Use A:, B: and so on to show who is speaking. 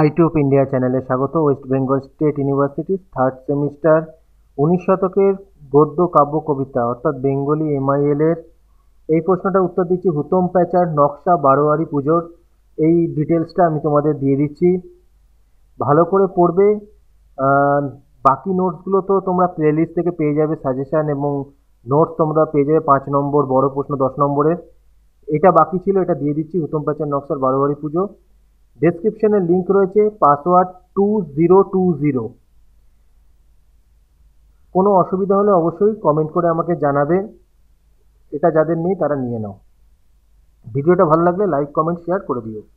A: আইটিউব India চ্যানেলে স্বাগত West Bengal State ইউনিভার্সিটির থার্ড সেমিস্টার উনিশ শতকের গদ্য কাব্য কবিতা অর্থাৎ বেঙ্গলি এমআইএল এর এই প্রশ্নটার উত্তর দিচ্ছি হুতম প্যাচার নকশা বারোয়ারি পুজোর এই ডিটেলসটা আমি তোমাদের দিয়ে দিচ্ছি ভালো করে পড়বে বাকি নোটসগুলো তো তোমরা প্লেলিস্ট থেকে পেয়ে যাবে সাজেশান এবং নোটস তোমরা পেয়ে যাবে পাঁচ নম্বর বড় প্রশ্ন দশ নম্বরের এটা বাকি ছিল এটা দিয়ে দিচ্ছি উত্তম প্যাচার নকশার বারোয়ারি পুজো ডেসক্রিপশানে লিঙ্ক রয়েছে password two zero two zero কোনো অসুবিধা হলে অবশ্যই কমেন্ট করে আমাকে জানাবে এটা যাদের নেই তারা নিয়ে নাও ভিডিওটা ভালো লাগলে লাইক কমেন্ট শেয়ার করে দিও